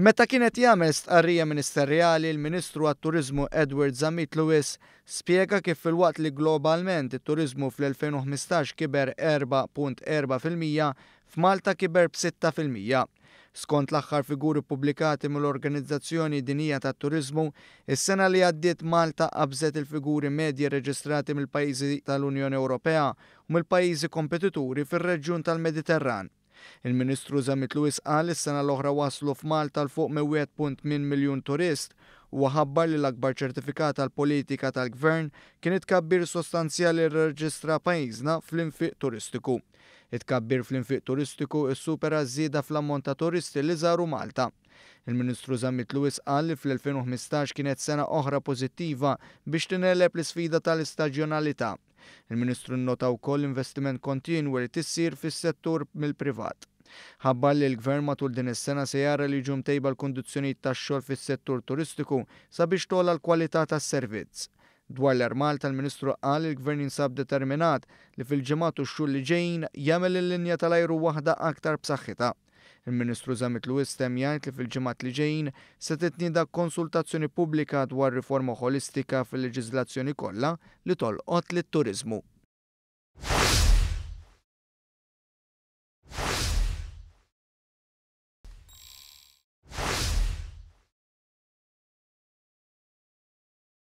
Meta kienet jagħmel stqarrija ministerjali, il-Ministru għat-Turizmu Edward Zamit Lewis spjega kif fil-waqt li globalment it-turizmu fl-2015 kiber 4.4% f'Malta kiber b'6%. Skont l-aħħar figuri pubblikati mill-Organizzazzjoni Dinija tat Turizmu, is-sena li għaddiet Malta qabżet il-figuri medji reġistrati mill-pajjiżi tal-Unjoni Ewropea u mill-pajjiżi kompetituri fir-reġjun tal-Mediterran. Il-Ministru Zamitlu isqal is-sena l-oħra waslu f'Malta l fuq me 1.8 miljun turist u ħabbar li l-akbar ċertifikat tal-politika tal-gvern kien itkabbir sostanzjali rreġistra pajjiżna fl-infiq turistiku. Itkabbir fl-infiq turistiku is-supera żieda fl-ammont ta' turisti li żaru Malta. Il-Ministru Zammit Lewis qal li fl-2015 kienet sena oħra pożittiva biex tineleb l-isfida tal-istaġjonalità Il-Ministru nnota wkoll investiment kontinwi li tissir fis-settur mill-privat. Ħabbar li l-gvern matul din is-sena se jara li ġum tejba l-kondizzjonijiet tax-xogħol fis-settur turistiku sabiex tola l-kwalità tas-servizz. Dwar l-armal tal-Ministru qal il-Gvern jinsab determinat li fil-ġematu x-xhur li ġejjin jagħmel il-linja tal-ajru waħda aktar b'saħħitha. Il-Ministru Zamit Lewis jgħid li fil-ġimgħat li ġejjin se titnieda konsultazzjoni pubblika dwar riforma holistika fil-leġiżlazzjoni kollha li tolqot lit-turiżmu.